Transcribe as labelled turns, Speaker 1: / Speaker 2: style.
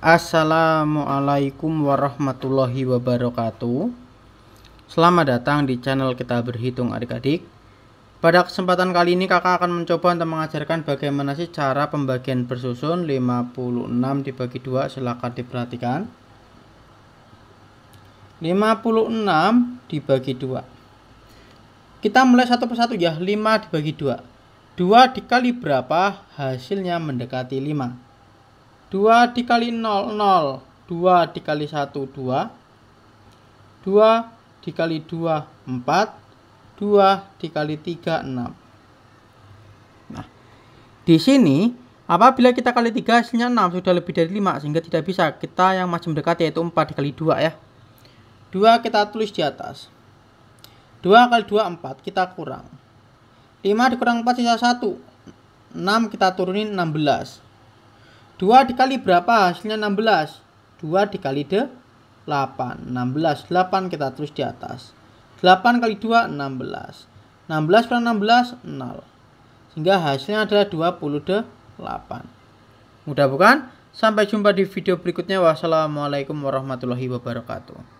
Speaker 1: Assalamualaikum warahmatullahi wabarakatuh Selamat datang di channel kita berhitung adik-adik Pada kesempatan kali ini kakak akan mencoba untuk mengajarkan bagaimana sih cara pembagian bersusun 56 dibagi 2 silahkan diperhatikan 56 dibagi 2 Kita mulai satu persatu ya 5 dibagi 2 2 dikali berapa hasilnya mendekati 5 2 dikali 0, 0. 2 dikali 1, 2. 2 dikali 2, 4. 2 dikali 3, 6. Nah, di sini apabila kita kali 3 hasilnya 6 sudah lebih dari 5 sehingga tidak bisa. Kita yang masih mendekati, yaitu 4 dikali 2 ya. 2 kita tulis di atas. 2 kali 2 4 kita kurang. 5 dikurang 4 sisa 1. 6 kita turunin 16. 2 dikali berapa? Hasilnya 16. 2 dikali 8. 16. 8 kita terus di atas. 8 kali 2, 16. 16 per 16, 0. Sehingga hasilnya adalah 28. Mudah bukan? Sampai jumpa di video berikutnya. Wassalamualaikum warahmatullahi wabarakatuh.